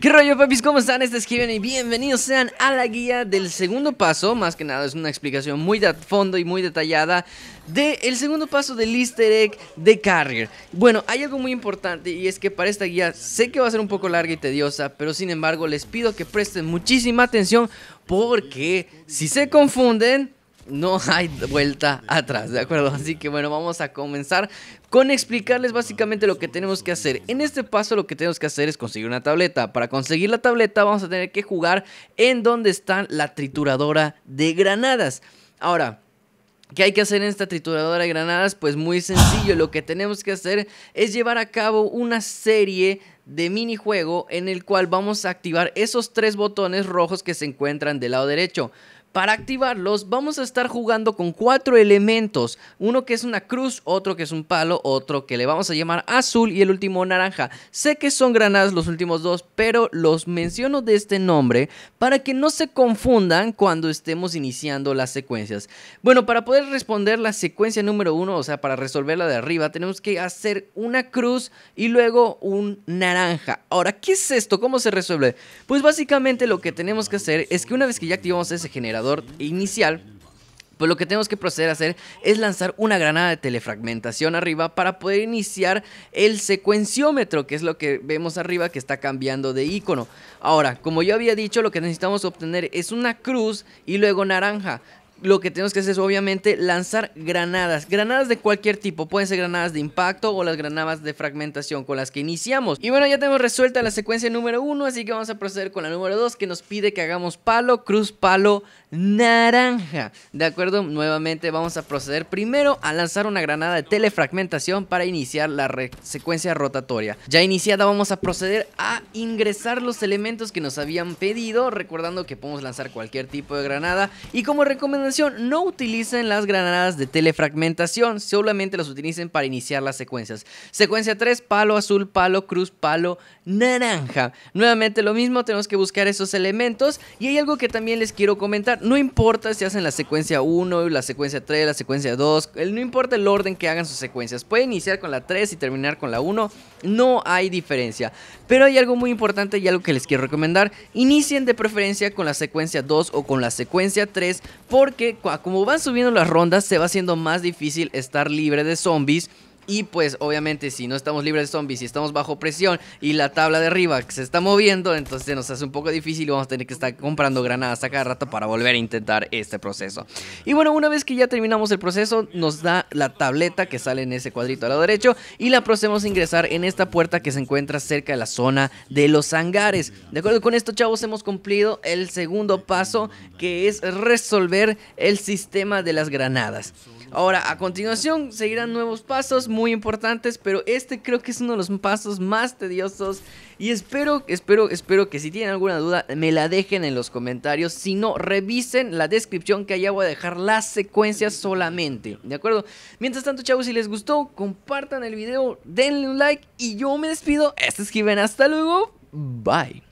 ¿Qué rollo, papis? ¿Cómo están? Este es Kevin y bienvenidos sean a la guía del segundo paso. Más que nada, es una explicación muy de fondo y muy detallada del segundo paso del easter egg de Carrier. Bueno, hay algo muy importante y es que para esta guía sé que va a ser un poco larga y tediosa, pero sin embargo les pido que presten muchísima atención porque si se confunden no hay vuelta atrás, ¿de acuerdo? Así que bueno, vamos a comenzar con explicarles básicamente lo que tenemos que hacer. En este paso lo que tenemos que hacer es conseguir una tableta. Para conseguir la tableta vamos a tener que jugar en donde está la trituradora de granadas. Ahora... ¿Qué hay que hacer en esta trituradora de granadas? Pues muy sencillo, lo que tenemos que hacer es llevar a cabo una serie de minijuego en el cual vamos a activar esos tres botones rojos que se encuentran del lado derecho. Para activarlos vamos a estar jugando con cuatro elementos, uno que es una cruz, otro que es un palo, otro que le vamos a llamar azul y el último naranja. Sé que son granadas los últimos dos, pero los menciono de este nombre para que no se confundan cuando estemos iniciando las secuencias. Bueno, para poder responder la secuencia número uno, o sea, para la de arriba, tenemos que hacer una cruz y luego un naranja. Ahora, ¿qué es esto? ¿Cómo se resuelve? Pues básicamente lo que tenemos que hacer es que una vez que ya activamos ese generador, inicial, pues lo que tenemos que proceder a hacer es lanzar una granada de telefragmentación arriba para poder iniciar el secuenciómetro, que es lo que vemos arriba que está cambiando de icono. Ahora, como yo había dicho, lo que necesitamos obtener es una cruz y luego naranja lo que tenemos que hacer es obviamente lanzar granadas. Granadas de cualquier tipo. Pueden ser granadas de impacto o las granadas de fragmentación con las que iniciamos. Y bueno, ya tenemos resuelta la secuencia número 1. Así que vamos a proceder con la número 2 que nos pide que hagamos palo, cruz, palo, naranja. De acuerdo, nuevamente vamos a proceder primero a lanzar una granada de telefragmentación para iniciar la secuencia rotatoria. Ya iniciada vamos a proceder a ingresar los elementos que nos habían pedido. Recordando que podemos lanzar cualquier tipo de granada. Y como recomendación no utilicen las granadas de telefragmentación, solamente las utilicen para iniciar las secuencias. Secuencia 3, palo azul, palo cruz, palo naranja. Nuevamente lo mismo, tenemos que buscar esos elementos. Y hay algo que también les quiero comentar, no importa si hacen la secuencia 1, la secuencia 3, la secuencia 2, no importa el orden que hagan sus secuencias, pueden iniciar con la 3 y terminar con la 1, no hay diferencia. Pero hay algo muy importante y algo que les quiero recomendar, inicien de preferencia con la secuencia 2 o con la secuencia 3 porque como van subiendo las rondas se va haciendo más difícil estar libre de zombies y pues obviamente si no estamos libres de zombies, si estamos bajo presión y la tabla de arriba se está moviendo, entonces se nos hace un poco difícil y vamos a tener que estar comprando granadas a cada rato para volver a intentar este proceso. Y bueno, una vez que ya terminamos el proceso, nos da la tableta que sale en ese cuadrito a la derecha y la procedemos a ingresar en esta puerta que se encuentra cerca de la zona de los hangares. De acuerdo con esto, chavos, hemos cumplido el segundo paso que es resolver el sistema de las granadas. Ahora, a continuación, seguirán nuevos pasos muy importantes, pero este creo que es uno de los pasos más tediosos. Y espero, espero, espero que si tienen alguna duda, me la dejen en los comentarios. Si no, revisen la descripción que allá voy a dejar las secuencias solamente. ¿De acuerdo? Mientras tanto, chavos, si les gustó, compartan el video, denle un like y yo me despido. Este es hasta luego. Bye.